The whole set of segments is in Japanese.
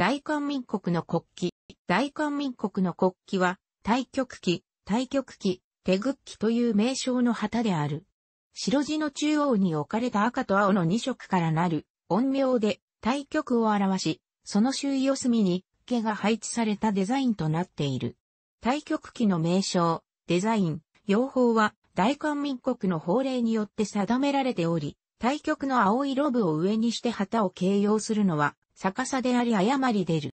大韓民国の国旗。大韓民国の国旗は、大極旗、大極旗、手グッ旗という名称の旗である。白地の中央に置かれた赤と青の2色からなる、音名で、大極を表し、その周囲四隅に、毛が配置されたデザインとなっている。大極旗の名称、デザイン、用法は、大韓民国の法令によって定められており、対局の青いロブを上にして旗を形容するのは逆さであり誤り出る。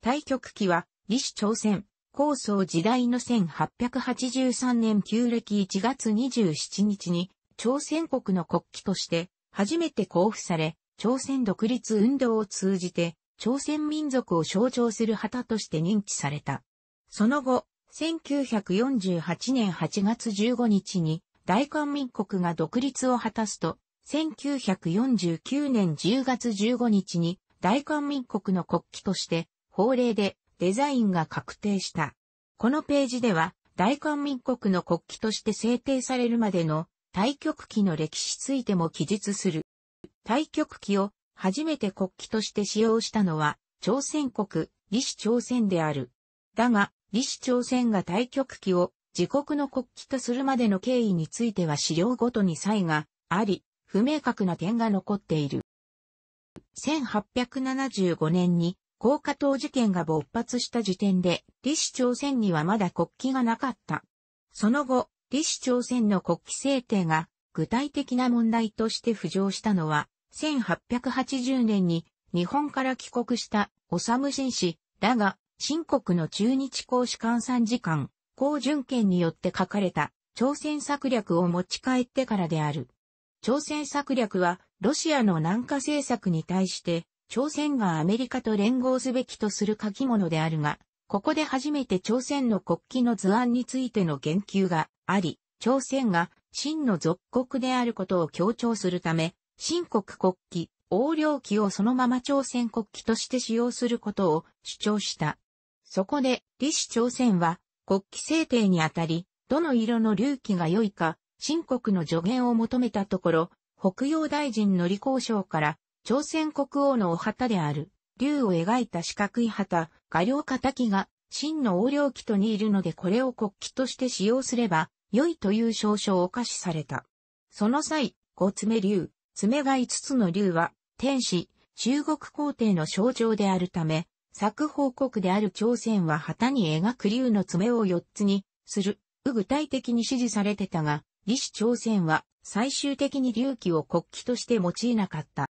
対局期は、李氏朝鮮、高層時代の1883年旧暦1月27日に、朝鮮国の国旗として、初めて交付され、朝鮮独立運動を通じて、朝鮮民族を象徴する旗として認知された。その後、1948年8月15日に、大韓民国が独立を果たすと、1949年10月15日に大韓民国の国旗として法令でデザインが確定した。このページでは大韓民国の国旗として制定されるまでの対極旗の歴史についても記述する。対極旗を初めて国旗として使用したのは朝鮮国、李氏朝鮮である。だが、李氏朝鮮が対極旗を自国の国旗とするまでの経緯については資料ごとに差異があり、不明確な点が残っている。1875年に高架島事件が勃発した時点で、李氏朝鮮にはまだ国旗がなかった。その後、李氏朝鮮の国旗制定が具体的な問題として浮上したのは、1880年に日本から帰国したおさむしんし、だが、新国の中日公使館参事官、高順権によって書かれた朝鮮策略を持ち帰ってからである。朝鮮策略は、ロシアの南下政策に対して、朝鮮がアメリカと連合すべきとする書き物であるが、ここで初めて朝鮮の国旗の図案についての言及があり、朝鮮が真の属国であることを強調するため、新国国旗、横領旗をそのまま朝鮮国旗として使用することを主張した。そこで、李氏朝鮮は国旗制定にあたり、どの色の隆起が良いか、新国の助言を求めたところ、北洋大臣の李光章から、朝鮮国王のお旗である、竜を描いた四角い旗、画領仇が、真の横領旗と似いるのでこれを国旗として使用すれば、良いという証書を可しされた。その際、五爪竜、爪が五つの竜は、天使、中国皇帝の象徴であるため、作報国である朝鮮は旗に描く竜の爪を四つにする、具体的に指示されてたが、李氏朝鮮は最終的に隆起を国旗として用いなかった。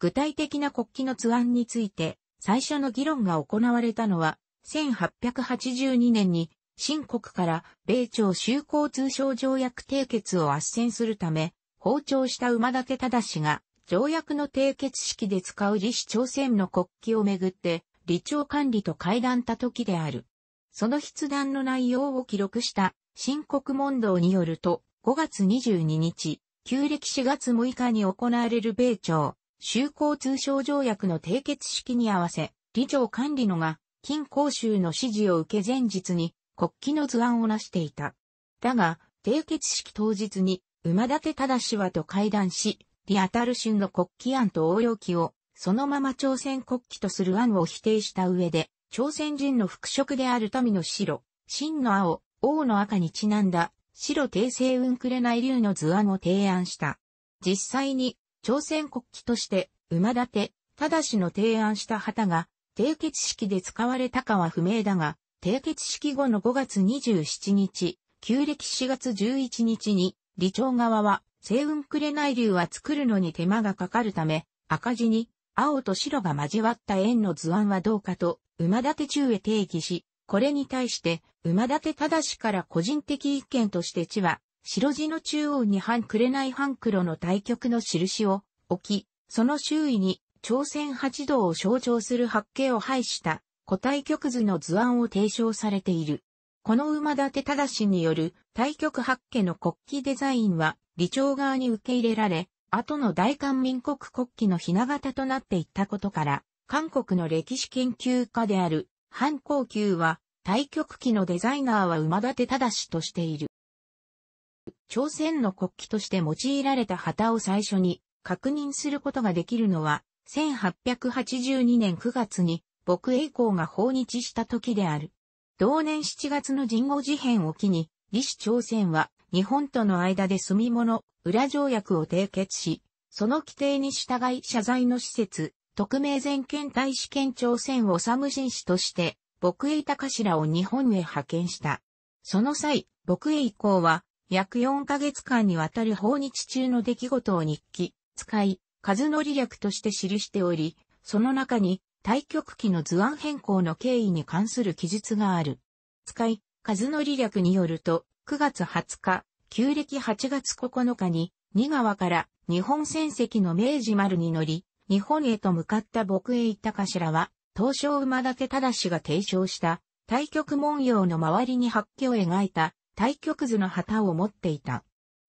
具体的な国旗の図案について最初の議論が行われたのは1882年に新国から米朝修好通商条約締結を斡旋するため、包丁した馬立忠が条約の締結式で使う李氏朝鮮の国旗をめぐって、李朝管理と会談た時である。その筆談の内容を記録した新国問答によると、5月22日、旧暦4月6日に行われる米朝、修好通商条約の締結式に合わせ、李朝管理のが、金公衆の指示を受け前日に、国旗の図案をなしていた。だが、締結式当日に、馬立忠氏はと会談し、李アタル春の国旗案と応用旗を、そのまま朝鮮国旗とする案を否定した上で、朝鮮人の服飾である民の白、真の青、王の赤にちなんだ白帝星雲れい竜の図案を提案した。実際に朝鮮国旗として馬立ただしの提案した旗が締結式で使われたかは不明だが、締結式後の5月27日、旧暦4月11日に、李朝側は、星雲れい竜は作るのに手間がかかるため、赤字に、青と白が交わった円の図案はどうかと、馬立中へ定義し、これに対して、馬立正から個人的意見として地は、白地の中央に半紅半黒の対極の印を置き、その周囲に朝鮮八道を象徴する八景を配した古対極図の図案を提唱されている。この馬立正による対極八景の国旗デザインは、李朝側に受け入れられ、後の大韓民国国旗のひな形となっていったことから、韓国の歴史研究家である反抗球は、対局機のデザイナーは馬立正としている。朝鮮の国旗として用いられた旗を最初に確認することができるのは、1882年9月に、僕、栄光が訪日した時である。同年7月の人語事変を機に、李氏朝鮮は日本との間で住み物、裏条約を締結し、その規定に従い謝罪の施設、特命全権大使県朝鮮をサム新氏として、牧営高らを日本へ派遣した。その際、牧営以降は、約4ヶ月間にわたる訪日中の出来事を日記、使い、数則略として記しており、その中に、対局期の図案変更の経緯に関する記述がある。使い、数則略によると、9月20日、旧暦8月9日に、新川から日本船籍の明治丸に乗り、日本へと向かった僕へ行ったかしらは、東証馬立し、が提唱した、対極文様の周りに発揮を描いた、対極図の旗を持っていた。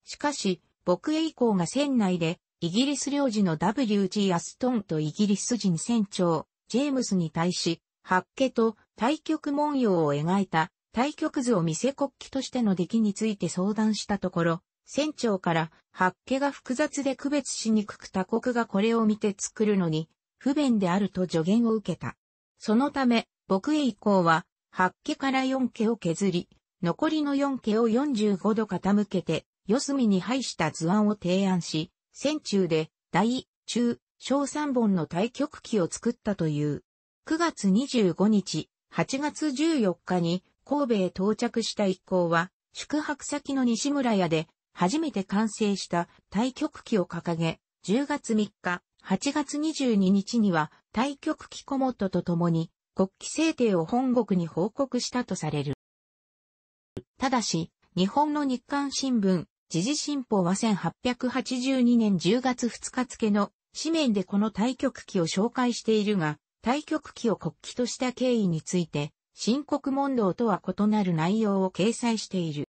しかし、僕へ以降が船内で、イギリス領事の W.G. アストンとイギリス人船長、ジェームスに対し、八家と対極文様を描いた対極図を見せ国旗としての出来について相談したところ、船長から発揮が複雑で区別しにくく他国がこれを見て作るのに不便であると助言を受けた。そのため、僕へ以降は、発揮から4毛を削り、残りの4毛を45度傾けて、四隅に配した図案を提案し、戦中で大、中、小3本の対局機を作ったという。9月25日、8月14日に神戸へ到着した一行は、宿泊先の西村屋で初めて完成した対極旗を掲げ、10月3日、8月22日には対極旗コモットと共に国旗制定を本国に報告したとされる。ただし、日本の日刊新聞、時事新報は1882年10月2日付の紙面でこの対極旗を紹介しているが、対極旗を国旗とした経緯について、申告問答とは異なる内容を掲載している。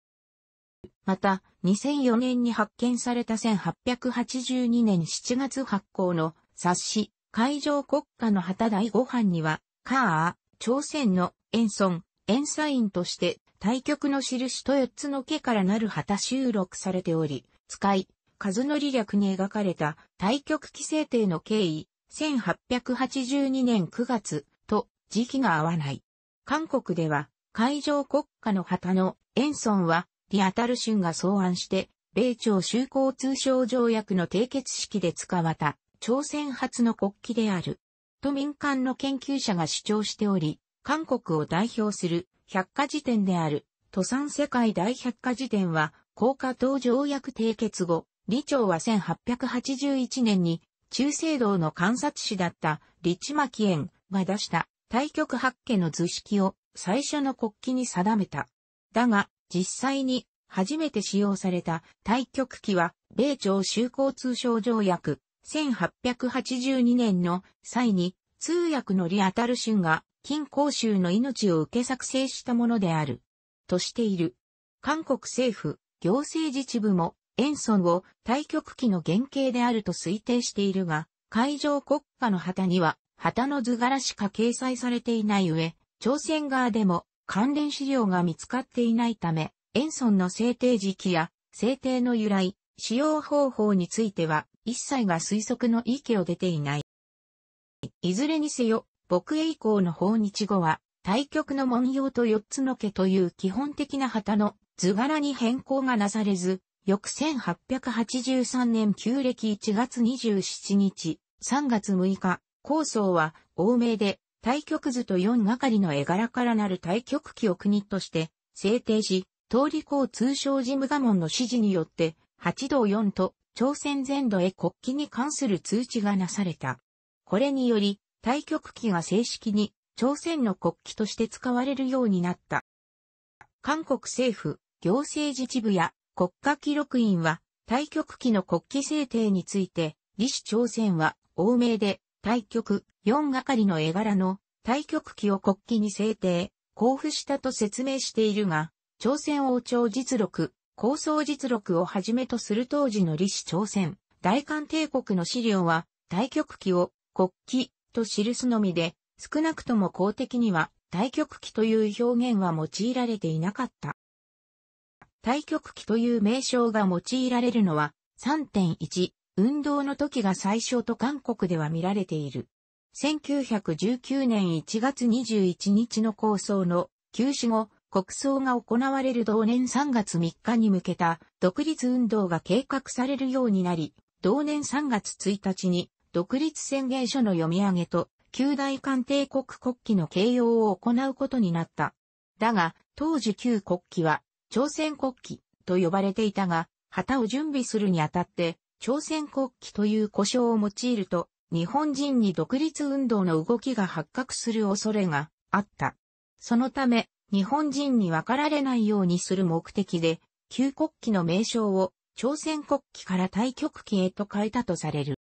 また、2004年に発見された1882年7月発行の冊子、海上国家の旗第5版には、カー、朝鮮のン村、ンサインとして、対局の印と4つの毛からなる旗収録されており、使い、数の利略に描かれた対局規制定の経緯、1882年9月と時期が合わない。韓国では、海上国家の旗のソ村はティアタルシュンが草案して、米朝修好通商条約の締結式で使われた、朝鮮初の国旗である。と民間の研究者が主張しており、韓国を代表する百科事典である、都産世界大百科事典は、高架等条約締結後、李朝は1881年に中世道の観察士だったリチマキエンが出した対局八家の図式を最初の国旗に定めた。だが、実際に初めて使用された対極機は、米朝修好通商条約1882年の際に通訳のタルシるンが金公衆の命を受け作成したものである。としている。韓国政府、行政自治部も塩村を対極機の原型であると推定しているが、海上国家の旗には旗の図柄しか掲載されていない上、朝鮮側でも関連資料が見つかっていないため、塩村の制定時期や制定の由来、使用方法については一切が推測の域を出ていない。いずれにせよ、牧営以降の訪日後は、対局の文様と四つの家という基本的な旗の図柄に変更がなされず、翌1883年旧暦1月27日、3月6日、構想は、欧米で対極図と4係の絵柄からなる対極記を国として制定し、通り校通称事務我門の指示によって、8道4と朝鮮全土へ国旗に関する通知がなされた。これにより、対極機が正式に朝鮮の国旗として使われるようになった。韓国政府、行政自治部や国家記録院は、対極機の国旗制定について、李氏朝鮮は、欧米で対局4係の絵柄の対局記を国旗に制定、交付したと説明しているが、朝鮮王朝実録、構想実録をはじめとする当時の李氏朝鮮、大韓帝国の資料は、対局記を国旗と記すのみで、少なくとも公的には、対局記という表現は用いられていなかった。対局記という名称が用いられるのは、3.1、運動の時が最小と韓国では見られている。1919年1月21日の構想の休止後、国葬が行われる同年3月3日に向けた独立運動が計画されるようになり、同年3月1日に独立宣言書の読み上げと旧大韓帝国国旗の掲揚を行うことになった。だが、当時旧国旗は朝鮮国旗と呼ばれていたが、旗を準備するにあたって朝鮮国旗という呼称を用いると、日本人に独立運動の動きが発覚する恐れがあった。そのため、日本人に分かられないようにする目的で、旧国旗の名称を朝鮮国旗から対極旗へと変えたとされる。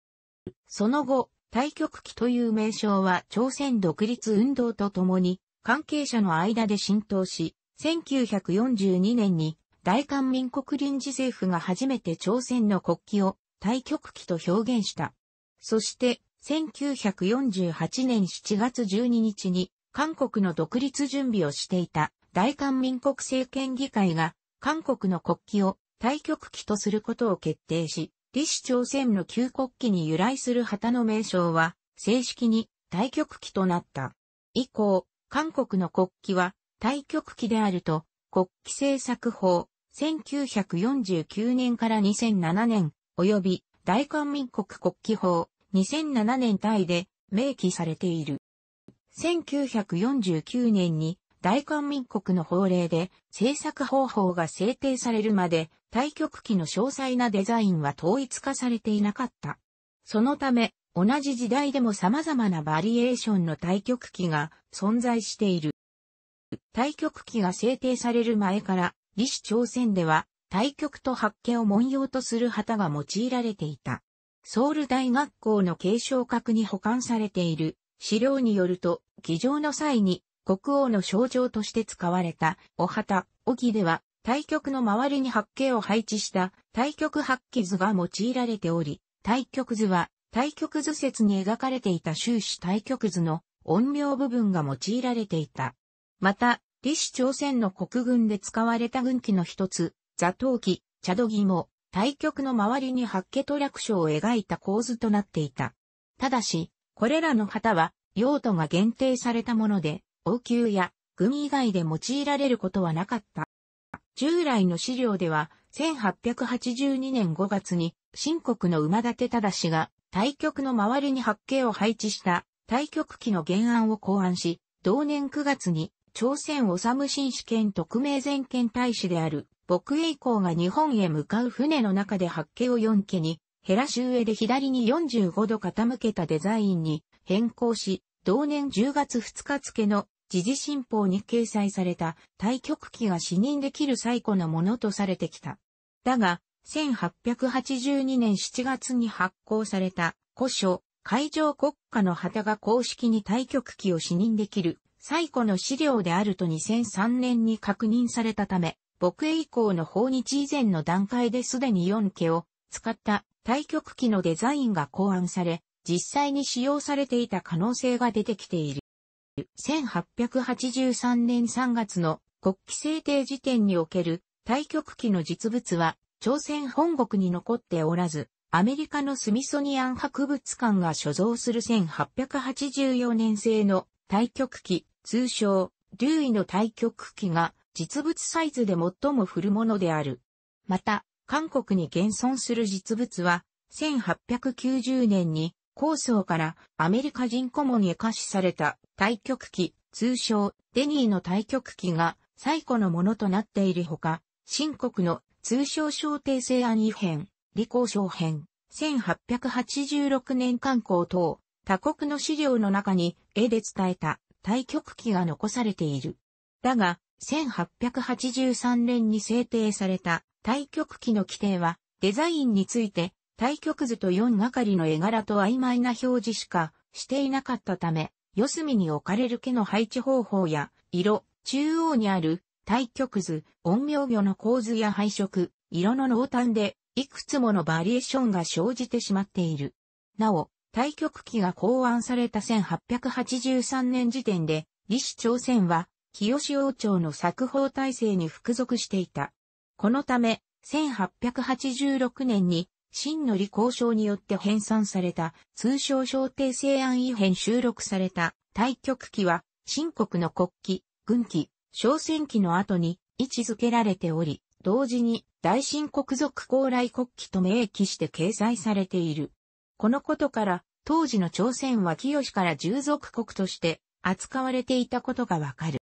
その後、対極旗という名称は朝鮮独立運動とともに関係者の間で浸透し、1942年に大韓民国臨時政府が初めて朝鮮の国旗を対極期と表現した。そして、1948年7月12日に、韓国の独立準備をしていた大韓民国政権議会が、韓国の国旗を対極期とすることを決定し、李氏朝鮮の旧国旗に由来する旗の名称は、正式に対極期となった。以降、韓国の国旗は対極期であると、国旗政策法、1949年から2007年及び大韓民国国旗法2007年体で明記されている。1949年に大韓民国の法令で制作方法が制定されるまで対極機の詳細なデザインは統一化されていなかった。そのため同じ時代でも様々なバリエーションの対極機が存在している。対極機が制定される前から、李氏朝鮮では対局と八家を文様とする旗が用いられていた。ソウル大学校の継承閣に保管されている資料によると、議場の際に国王の象徴として使われたお旗、おぎでは、対局の周りに八景を配置した対局八旗図が用いられており、対局図は対局図説に描かれていた終始対局図の音量部分が用いられていた。また、李氏朝鮮の国軍で使われた軍旗の一つ、座頭記、チャドギも、対局の周りに八家と略書を描いた構図となっていた。ただし、これらの旗は、用途が限定されたもので、王宮や組以外で用いられることはなかった。従来の資料では、1882年5月に、新国の馬立忠が、対局の周りに八家を配置した対局機の原案を考案し、同年9月に、朝鮮治新試験特命全権大使である北栄港が日本へ向かう船の中で八景を4家に、ヘラし、上で左に45度傾けたデザインに変更し、同年10月2日付の時事新報に掲載された対局機が死認できる最古のものとされてきた。だが、1882年7月に発行された古書、海上国家の旗が公式に対局機を死認できる最古の資料であると2003年に確認されたため、僕へ以降の訪日以前の段階ですでに4家を使った対局機のデザインが考案され、実際に使用されていた可能性が出てきている。1883年3月の国旗制定時点における対局機の実物は朝鮮本国に残っておらず、アメリカのスミソニアン博物館が所蔵する1884年製の対局機、通称、竜医の対局機が実物サイズで最も古ものである。また、韓国に現存する実物は、1890年に、高層からアメリカ人顧問へ可視された対局機、通称デニーの対局機が最古のものとなっているほか、新国の通称小帝西案異変、李光章編、1886年観光等、他国の資料の中に絵で伝えた対局機が残されている。だが、1883年に制定された対極機の規定は、デザインについて、対極図と4係の絵柄と曖昧な表示しかしていなかったため、四隅に置かれる毛の配置方法や、色、中央にある対極図、音陽魚の構図や配色、色の濃淡で、いくつものバリエーションが生じてしまっている。なお、対極機が考案された1883年時点で、李氏朝鮮は清志王朝の作法体制に服属していた。このため、1886年に、真の理交渉によって編纂された、通称小帝制案異変収録された、対局記は、新国の国旗、軍旗、小戦旗の後に位置づけられており、同時に大新国族高来国旗と明記して掲載されている。このことから、当時の朝鮮は清から従属国として扱われていたことがわかる。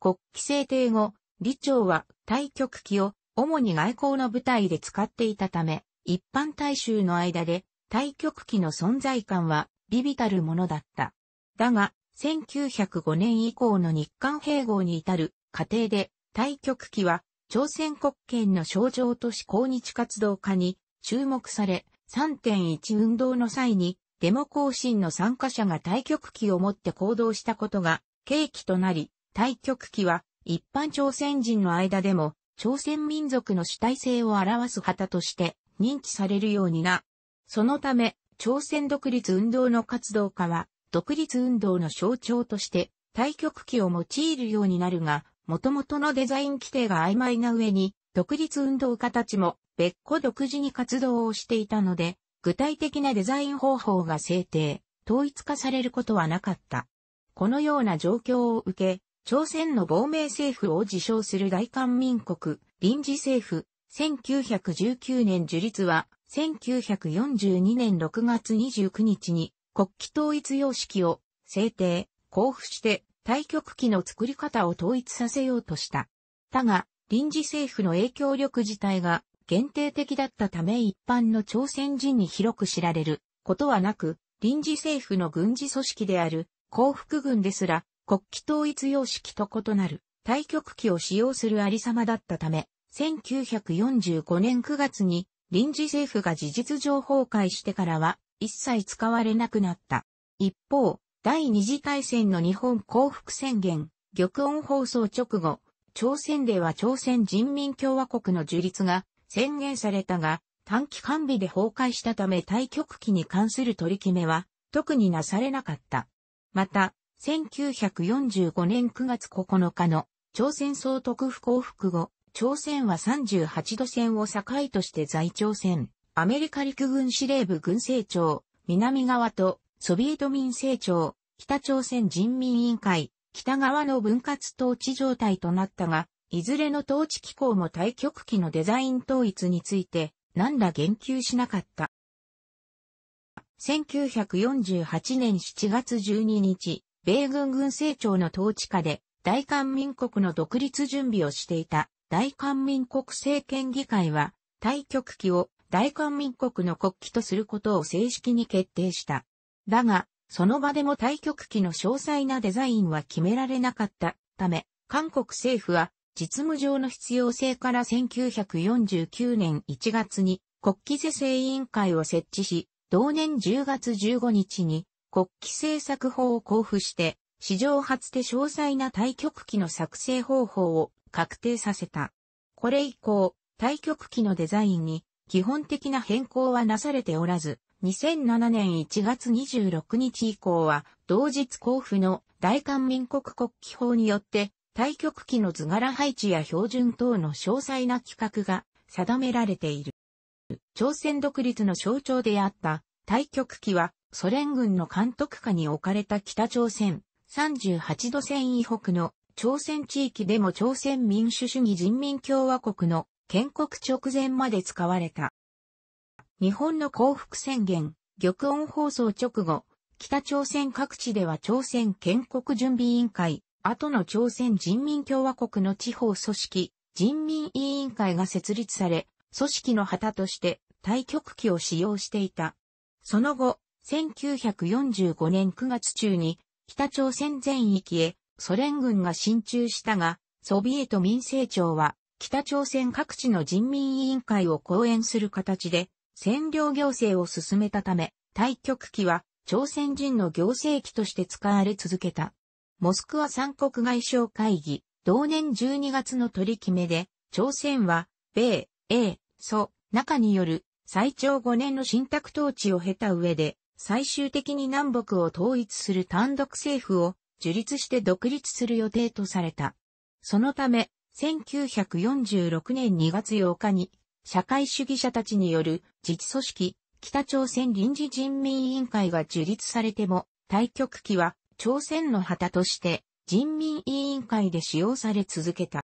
国旗制定後、李朝は対局旗を主に外交の舞台で使っていたため、一般大衆の間で対局旗の存在感は微々たるものだった。だが、1905年以降の日韓併合に至る過程で、対局旗は朝鮮国権の象徴都市抗日活動家に注目され、3.1運動の際にデモ行進の参加者が対局旗を持って行動したことが契機となり、対極旗は一般朝鮮人の間でも朝鮮民族の主体性を表す旗として認知されるようにな。そのため、朝鮮独立運動の活動家は、独立運動の象徴として、対極旗を用いるようになるが、元々のデザイン規定が曖昧な上に、独立運動家たちも別個独自に活動をしていたので、具体的なデザイン方法が制定、統一化されることはなかった。このような状況を受け、朝鮮の亡命政府を自称する大韓民国臨時政府、1919年樹立は、1942年6月29日に国旗統一様式を制定、交付して対極旗の作り方を統一させようとした。だが、臨時政府の影響力自体が限定的だったため一般の朝鮮人に広く知られることはなく、臨時政府の軍事組織である幸福軍ですら国旗統一様式と異なる対極旗を使用するありさまだったため、1945年9月に臨時政府が事実上崩壊してからは一切使われなくなった。一方、第二次大戦の日本降伏宣言、玉音放送直後、朝鮮では朝鮮人民共和国の樹立が宣言されたが、短期完備で崩壊したため対極機に関する取り決めは特になされなかった。また、1945年9月9日の朝鮮総督府降伏後、朝鮮は38度線を境として在朝鮮、アメリカ陸軍司令部軍政庁、南側とソビエト民政庁、北朝鮮人民委員会、北側の分割統治状態となったが、いずれの統治機構も対極機のデザイン統一について、何ら言及しなかった。1948年7月12日、米軍軍政庁の統治下で、大韓民国の独立準備をしていた大韓民国政権議会は、対極旗を大韓民国の国旗とすることを正式に決定した。だが、その場でも対極旗の詳細なデザインは決められなかったため、韓国政府は実務上の必要性から1949年1月に国旗是正委員会を設置し、同年10月15日に国旗制作法を交付して、史上初で詳細な対局機の作成方法を確定させた。これ以降、対局機のデザインに基本的な変更はなされておらず、2007年1月26日以降は、同日交付の大韓民国国旗法によって、対局機の図柄配置や標準等の詳細な規格が定められている。朝鮮独立の象徴であった対局機は、ソ連軍の監督下に置かれた北朝鮮、38度線以北の朝鮮地域でも朝鮮民主主義人民共和国の建国直前まで使われた。日本の降伏宣言、玉音放送直後、北朝鮮各地では朝鮮建国準備委員会、後の朝鮮人民共和国の地方組織、人民委員会が設立され、組織の旗として対極旗を使用していた。その後、1945年9月中に北朝鮮全域へソ連軍が進駐したが、ソビエト民政庁は北朝鮮各地の人民委員会を講演する形で占領行政を進めたため、対局機は朝鮮人の行政機として使われ続けた。モスクワ三国外相会議、同年12月の取り決めで、朝鮮は、米、英、ソ、中による最長5年の信託統治を経た上で、最終的に南北を統一する単独政府を樹立して独立する予定とされた。そのため、1946年2月8日に、社会主義者たちによる自治組織、北朝鮮臨時人民委員会が樹立されても、対局機は朝鮮の旗として人民委員会で使用され続けた。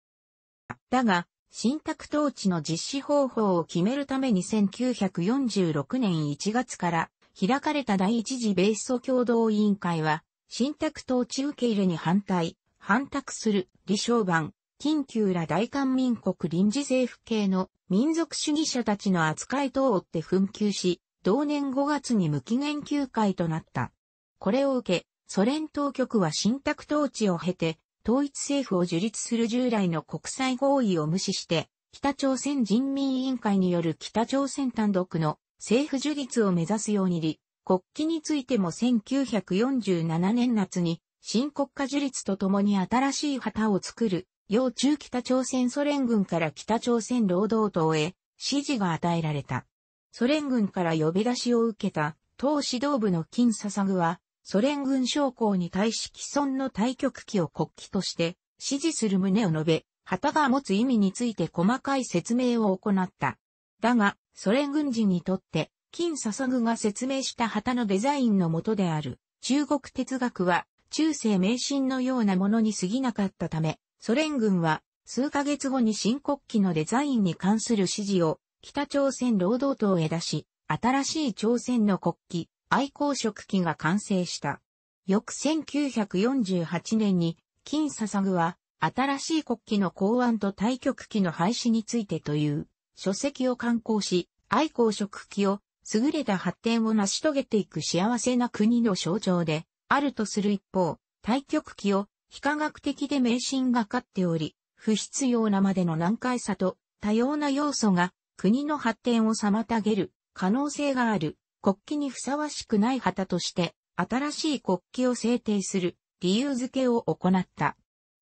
だが、新宅統治の実施方法を決めるために1946年1月から開かれた第一次米ソ共同委員会は、新宅統治受け入れに反対、反託する、李承晩、緊急ら大韓民国臨時政府系の民族主義者たちの扱い等を追って紛糾し、同年5月に無期限休会となった。これを受け、ソ連当局は新宅統治を経て、統一政府を樹立する従来の国際合意を無視して、北朝鮮人民委員会による北朝鮮単独の政府樹立を目指すようにり、国旗についても1947年夏に新国家樹立とともに新しい旗を作る、要中北朝鮮ソ連軍から北朝鮮労働党へ指示が与えられた。ソ連軍から呼び出しを受けた党指導部の金捧具は、ソ連軍将校に対し既存の対局旗を国旗として支持する旨を述べ、旗が持つ意味について細かい説明を行った。だが、ソ連軍人にとって、金笹具が説明した旗のデザインのもとである、中国哲学は、中世迷信のようなものに過ぎなかったため、ソ連軍は、数ヶ月後に新国旗のデザインに関する指示を、北朝鮮労働党へ出し、新しい朝鮮の国旗、愛好色旗が完成した。翌1948年に、金笹具は、新しい国旗の考案と対局旗の廃止についてという、書籍を刊行し、愛好食器を優れた発展を成し遂げていく幸せな国の象徴で、あるとする一方、対極期を非科学的で迷信がかっており、不必要なまでの難解さと多様な要素が国の発展を妨げる可能性がある国旗にふさわしくない旗として新しい国旗を制定する理由付けを行った。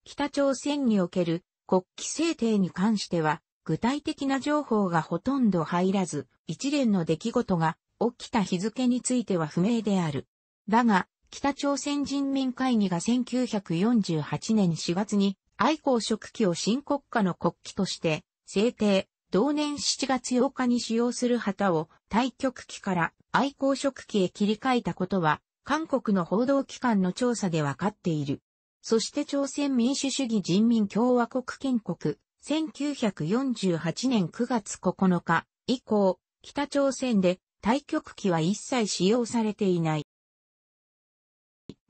北朝鮮における国旗制定に関しては具体的な情報がほとんど入らず、一連の出来事が起きた日付については不明である。だが、北朝鮮人民会議が1948年4月に愛好食器を新国家の国旗として制定、同年7月8日に使用する旗を対局機から愛好食器へ切り替えたことは、韓国の報道機関の調査でわかっている。そして朝鮮民主主義人民共和国建国1948年9月9日以降、北朝鮮で対極機は一切使用されていない。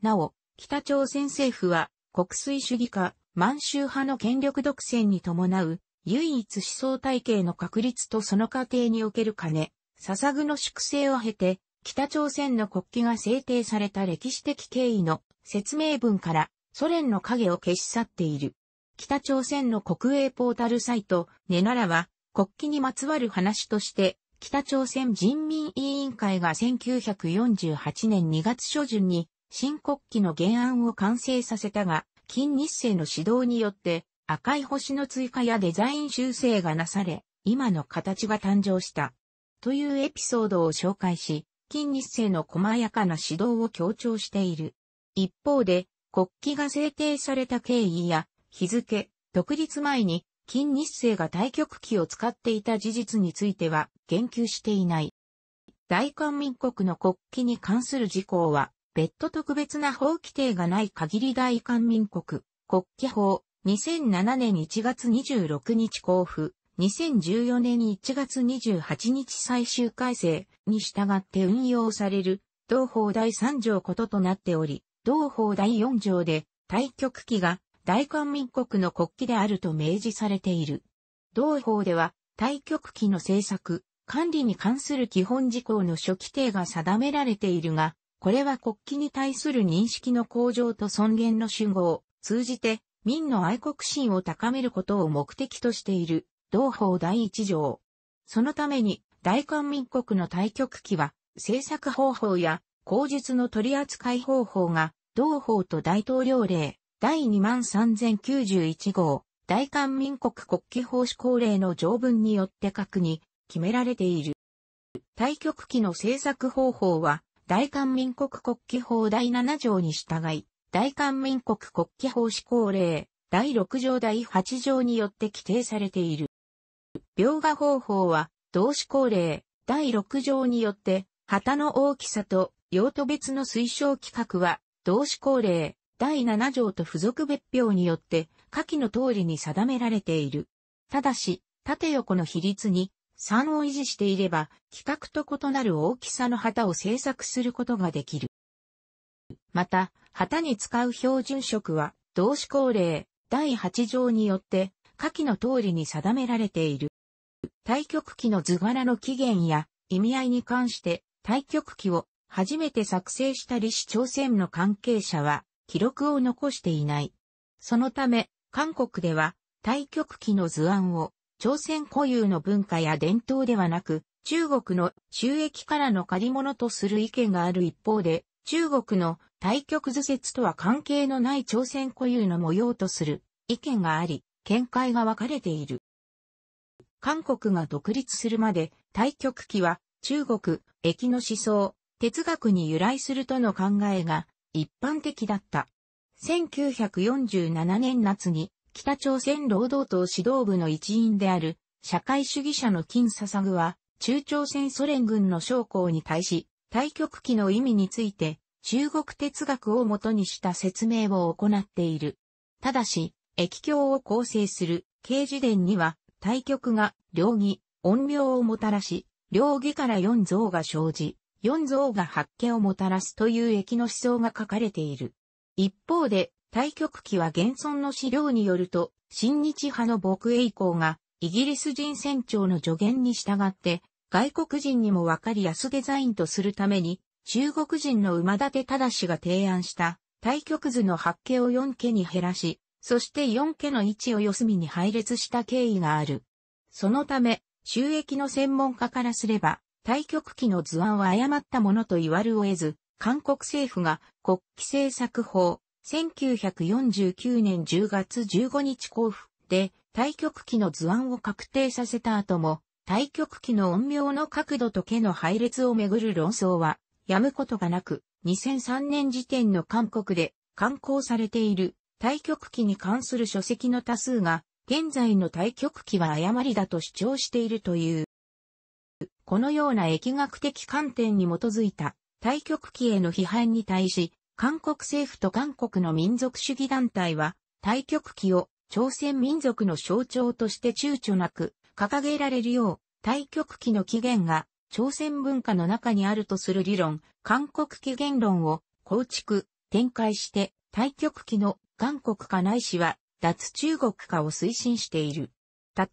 なお、北朝鮮政府は国粋主義化、満州派の権力独占に伴う唯一思想体系の確立とその過程における金、捧ぐの粛清を経て、北朝鮮の国旗が制定された歴史的経緯の説明文からソ連の影を消し去っている。北朝鮮の国営ポータルサイト、ネナラは、国旗にまつわる話として、北朝鮮人民委員会が1948年2月初旬に、新国旗の原案を完成させたが、金日成の指導によって、赤い星の追加やデザイン修正がなされ、今の形が誕生した。というエピソードを紹介し、金日成の細やかな指導を強調している。一方で、国旗が制定された経緯や、日付、独立前に、金日成が対局機を使っていた事実については言及していない。大韓民国の国旗に関する事項は、別途特別な法規定がない限り大韓民国国旗法2007年1月26日交付、2014年1月28日最終改正に従って運用される同法第3条こととなっており、同法第4条で対局機が大韓民国の国旗であると明示されている。同法では、対局機の制作、管理に関する基本事項の初期定が定められているが、これは国旗に対する認識の向上と尊厳の集合を通じて、民の愛国心を高めることを目的としている、同法第一条。そのために、大韓民国の対局機は、制作方法や、口述の取り扱い方法が、同法と大統領令、第23091号、大韓民国国旗法施行令の条文によって確認、決められている。対局機の制作方法は、大韓民国国旗法第7条に従い、大韓民国国旗法施行令、第6条第8条によって規定されている。描画方法は、同施行令、第6条によって、旗の大きさと用途別の推奨規格は、同施行令、第7条と付属別表によって、下記の通りに定められている。ただし、縦横の比率に3を維持していれば、規格と異なる大きさの旗を制作することができる。また、旗に使う標準色は、同志恒例第8条によって、下記の通りに定められている。対極機の図柄の起源や意味合いに関して、対極機を初めて作成した李氏朝鮮の関係者は、記録を残していない。そのため、韓国では、対極期の図案を、朝鮮固有の文化や伝統ではなく、中国の収益からの借り物とする意見がある一方で、中国の対極図説とは関係のない朝鮮固有の模様とする意見があり、見解が分かれている。韓国が独立するまで、対極期は中国、駅の思想、哲学に由来するとの考えが一般的だった。1947年夏に北朝鮮労働党指導部の一員である社会主義者の金笹具は中朝鮮ソ連軍の将校に対し対極期の意味について中国哲学をもとにした説明を行っている。ただし、液境を構成する刑事伝には対極が両義、音量をもたらし、両義から四像が生じ、四像が発見をもたらすという駅の思想が書かれている。一方で、対極期は現存の資料によると、新日派の牧営校が、イギリス人船長の助言に従って、外国人にもわかりやすデザインとするために、中国人の馬立忠が提案した、対極図の発景を4家に減らし、そして4家の位置を四隅に配列した経緯がある。そのため、収益の専門家からすれば、対局機の図案は誤ったものと言わるを得ず、韓国政府が国旗政策法、1949年10月15日交付で対局機の図案を確定させた後も、対局機の音量の角度と毛の配列をめぐる論争は、やむことがなく、2003年時点の韓国で刊行されている対局機に関する書籍の多数が、現在の対局機は誤りだと主張しているという。このような疫学的観点に基づいた対極期への批判に対し、韓国政府と韓国の民族主義団体は、対極期を朝鮮民族の象徴として躊躇なく掲げられるよう、対極期の起源が朝鮮文化の中にあるとする理論、韓国起源論を構築、展開して、対極期の韓国化ないしは脱中国化を推進している。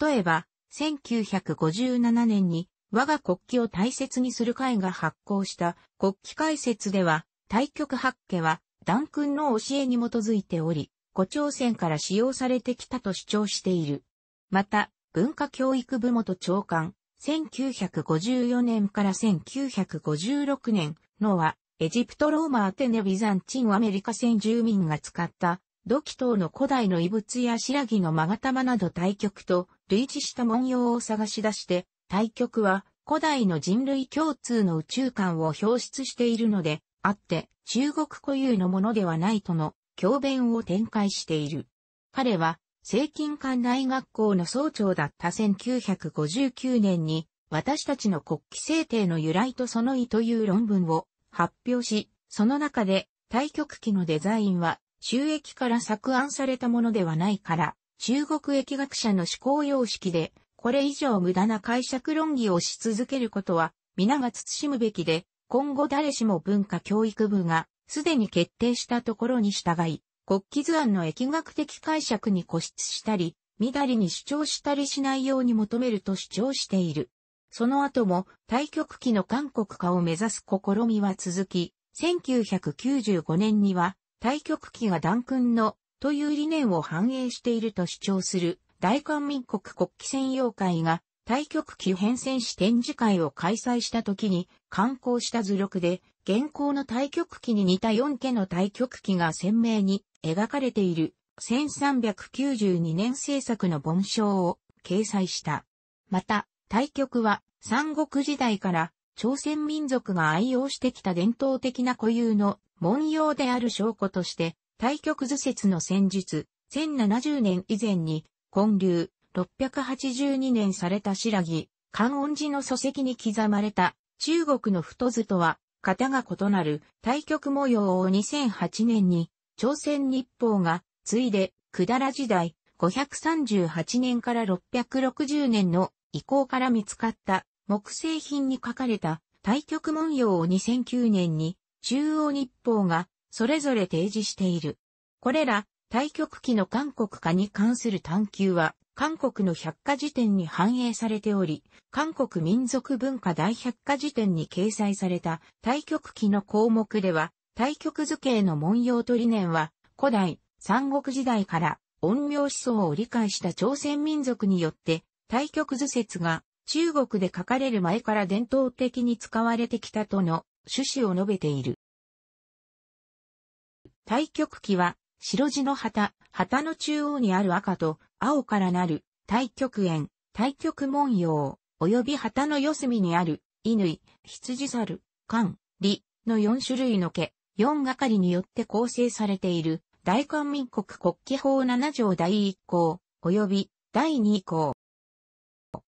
例えば、1957年に我が国旗を大切にする会が発行した国旗解説では、対局八家は、ダン君の教えに基づいており、古朝鮮から使用されてきたと主張している。また、文化教育部元長官、1954年から1956年のは、エジプトローマアテネビザンチンアメリカ戦住民が使った、土器等の古代の遺物や白木の勾玉など対局と類似した文様を探し出して、対極は古代の人類共通の宇宙観を表出しているので、あって中国固有のものではないとの教弁を展開している。彼は、清金館大学校の総長だった1959年に、私たちの国旗制定の由来とその意という論文を発表し、その中で、対極機のデザインは収益から作案されたものではないから、中国疫学者の思考様式でこれ以上無駄な解釈論議をし続けることは、皆が慎むべきで、今後誰しも文化教育部が、すでに決定したところに従い、国旗図案の疫学的解釈に固執したり、乱りに主張したりしないように求めると主張している。その後も、対極期の韓国化を目指す試みは続き、1995年には、対極期が断君の、という理念を反映していると主張する、大韓民国国旗専用会が対局旗変遷し展示会を開催した時に刊行した図録で、現行の対局旗に似た4家の対局旗が鮮明に描かれている1392年制作の盆章を掲載した。また、対局は三国時代から朝鮮民族が愛用してきた伝統的な固有の文様である証拠として、対局図説の戦術、1070年以前に建立、682年された白木、観音寺の礎石に刻まれた中国の太図とは、型が異なる対局模様を2008年に朝鮮日報が、ついで、くだら時代、538年から660年の遺構から見つかった木製品に書かれた対局文様を2009年に中央日報がそれぞれ提示している。これら対極期の韓国化に関する探求は、韓国の百科事典に反映されており、韓国民族文化大百科事典に掲載された対極期の項目では、対極図形の文様と理念は、古代、三国時代から、陰陽思想を理解した朝鮮民族によって、対極図説が中国で書かれる前から伝統的に使われてきたとの趣旨を述べている。対極期は白地の旗、旗の中央にある赤と青からなる、太極円、太極文様、及び旗の四隅にある、乾、羊猿、缶、李の四種類の毛、四係によって構成されている、大韓民国国旗法七条第一項、及び第二項。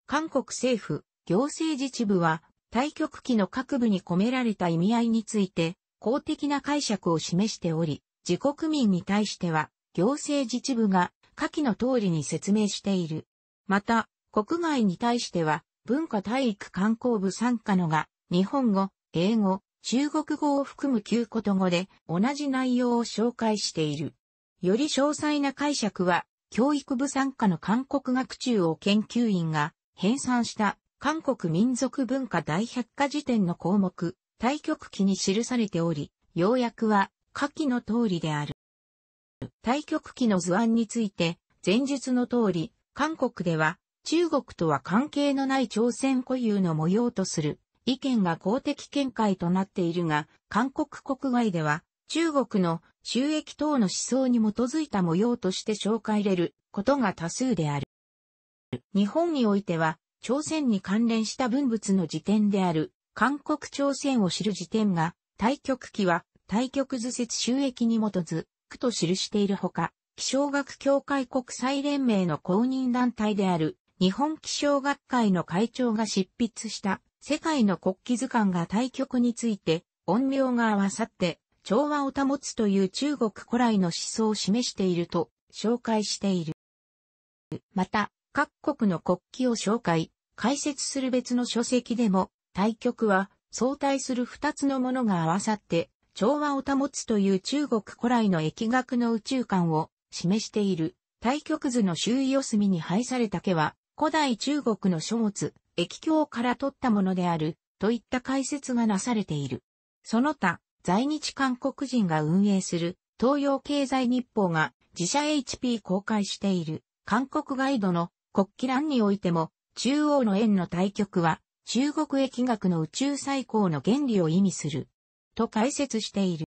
韓国政府、行政自治部は、対極旗の各部に込められた意味合いについて、公的な解釈を示しており、自国民に対しては、行政自治部が下記の通りに説明している。また、国外に対しては、文化体育観光部参加のが、日本語、英語、中国語を含む旧言語で同じ内容を紹介している。より詳細な解釈は、教育部参加の韓国学中央研究員が編纂した韓国民族文化大百科事典の項目、対局記に記されており、要約は下記の通りである。対極機の図案について、前述の通り、韓国では中国とは関係のない朝鮮固有の模様とする意見が公的見解となっているが、韓国国外では中国の収益等の思想に基づいた模様として紹介れることが多数である。日本においては、朝鮮に関連した文物の辞典である、韓国朝鮮を知る辞典が、対極機は対局図説収益に基づくと記しているほか、気象学協会国際連盟の公認団体である日本気象学会の会長が執筆した世界の国旗図鑑が対局について音量が合わさって調和を保つという中国古来の思想を示していると紹介している。また、各国の国旗を紹介、解説する別の書籍でも、対局は相対する二つのものが合わさって調和を保つという中国古来の疫学の宇宙観を示している。対極図の周囲四隅に配された毛は、古代中国の書物、液経から取ったものである、といった解説がなされている。その他、在日韓国人が運営する東洋経済日報が自社 HP 公開している韓国ガイドの国旗欄においても中央の円の対極は中国疫学の宇宙最高の原理を意味すると解説している。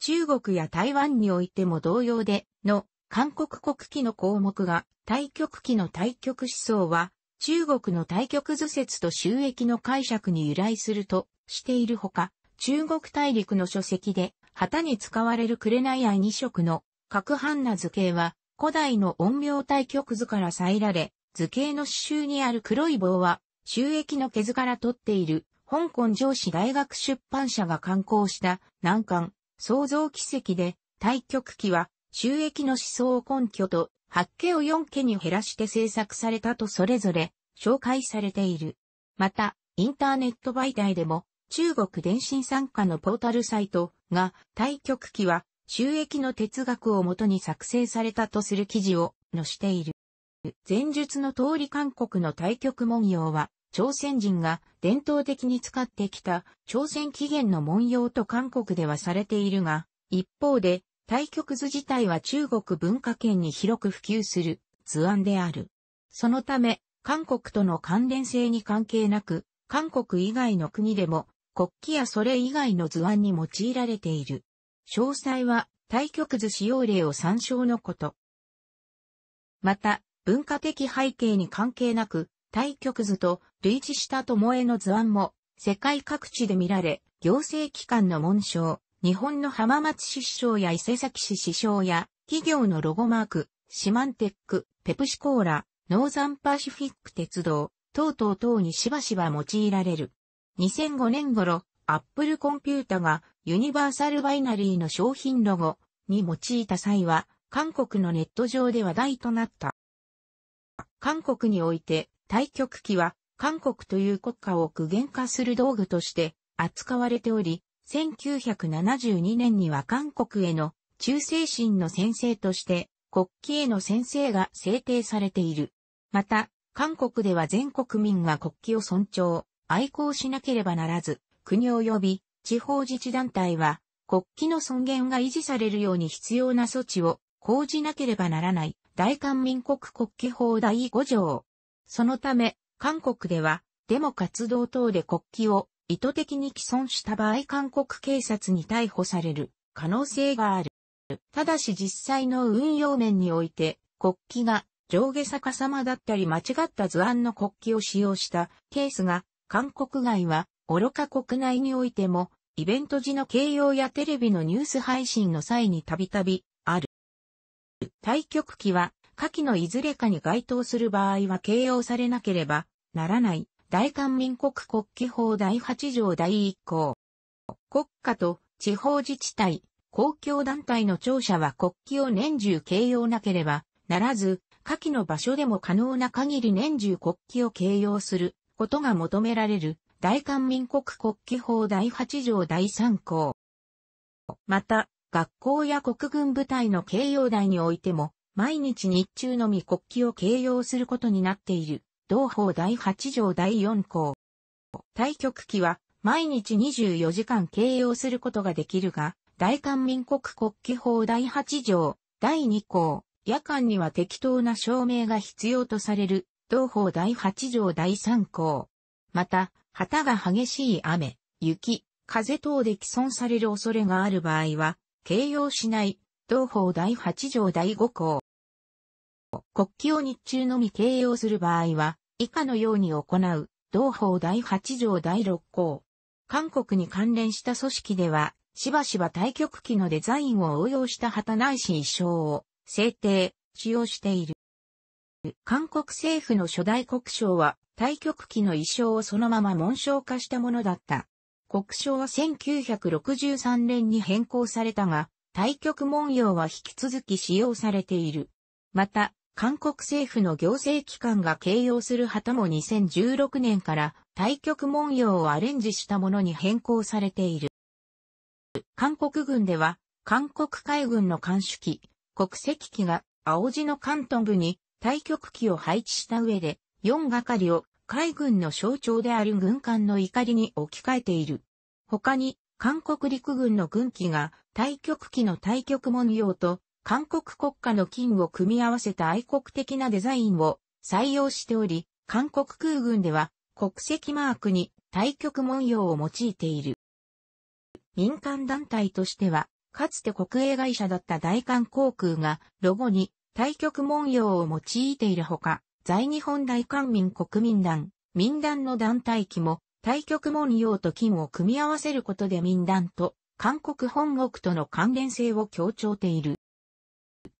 中国や台湾においても同様で、の、韓国国旗の項目が、対極旗の対極思想は、中国の対極図説と収益の解釈に由来するとしているほか、中国大陸の書籍で、旗に使われる紅や二色の、各半な図形は、古代の音苗対極図から採られ、図形の刺繍にある黒い棒は、収益の毛図から取っている香港上司大学出版社が刊行した難関、創造奇跡で、対極記は収益の思想を根拠と、8家を4家に減らして制作されたとそれぞれ紹介されている。また、インターネット媒体でも、中国電信参加のポータルサイトが、対極記は収益の哲学をもとに作成されたとする記事を載している。前述の通り韓国の対局文様は、朝鮮人が伝統的に使ってきた朝鮮起源の文様と韓国ではされているが、一方で、対極図自体は中国文化圏に広く普及する図案である。そのため、韓国との関連性に関係なく、韓国以外の国でも国旗やそれ以外の図案に用いられている。詳細は対極図使用例を参照のこと。また、文化的背景に関係なく、対局図と類似した巴の図案も世界各地で見られ、行政機関の紋章、日本の浜松市市章や伊勢崎市市章や、企業のロゴマーク、シマンテック、ペプシコーラ、ノーザンパシフィック鉄道、等々等にしばしば用いられる。2005年頃、アップルコンピュータがユニバーサルバイナリーの商品ロゴに用いた際は、韓国のネット上で話題となった。韓国において、対極機は韓国という国家を具現化する道具として扱われており、1972年には韓国への忠誠心の先生として国旗への先生が制定されている。また、韓国では全国民が国旗を尊重、愛好しなければならず、国及び地方自治団体は国旗の尊厳が維持されるように必要な措置を講じなければならない大韓民国国旗法第5条。そのため、韓国では、デモ活動等で国旗を意図的に毀損した場合韓国警察に逮捕される可能性がある。ただし実際の運用面において、国旗が上下逆さまだったり間違った図案の国旗を使用したケースが、韓国外は、愚か国内においても、イベント時の形容やテレビのニュース配信の際にたびたび、ある。対局機は、下記のいずれかに該当する場合は形容されなければならない大韓民国国旗法第8条第1項。国家と地方自治体、公共団体の庁舎は国旗を年中形容なければならず、下記の場所でも可能な限り年中国旗を形容することが求められる大韓民国国旗法第8条第3項。また、学校や国軍部隊の形容台においても、毎日日中のみ国旗を掲揚することになっている、同法第8条第4項。対局旗は、毎日24時間掲揚することができるが、大韓民国国旗法第8条、第2項、夜間には適当な照明が必要とされる、同法第8条第3項。また、旗が激しい雨、雪、風等で毀損される恐れがある場合は、掲揚しない、同法第8条第5項。国旗を日中のみ掲揚する場合は、以下のように行う、同法第8条第6項。韓国に関連した組織では、しばしば対局機のデザインを応用した旗内いし衣装を制定、使用している。韓国政府の初代国章は、対局機の衣装をそのまま紋章化したものだった。国章は1963年に変更されたが、対局文様は引き続き使用されている。また、韓国政府の行政機関が形容する旗も2016年から対局文様をアレンジしたものに変更されている。韓国軍では、韓国海軍の艦首機、国籍機が青地の関東部に対局機を配置した上で、4係を海軍の象徴である軍艦の怒りに置き換えている。他に、韓国陸軍の軍機が対局機の対局文様と韓国国家の金を組み合わせた愛国的なデザインを採用しており、韓国空軍では国籍マークに対極文様を用いている。民間団体としては、かつて国営会社だった大韓航空がロゴに対極文様を用いているほか、在日本大韓民国民団、民団の団体機も対極文様と金を組み合わせることで民団と韓国本国との関連性を強調している。